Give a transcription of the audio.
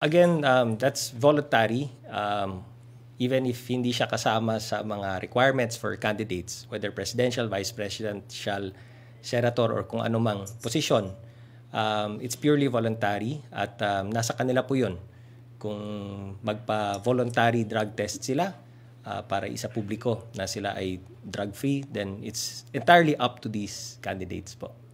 Again, um, that's voluntary. Um, even if hindi siya kasama sa mga requirements for candidates, whether presidential, vice presidential, senator, or kung anumang posisyon, um, it's purely voluntary at um, nasa kanila po yun. Kung magpa-voluntary drug test sila uh, para isa publiko na sila ay drug-free, then it's entirely up to these candidates po.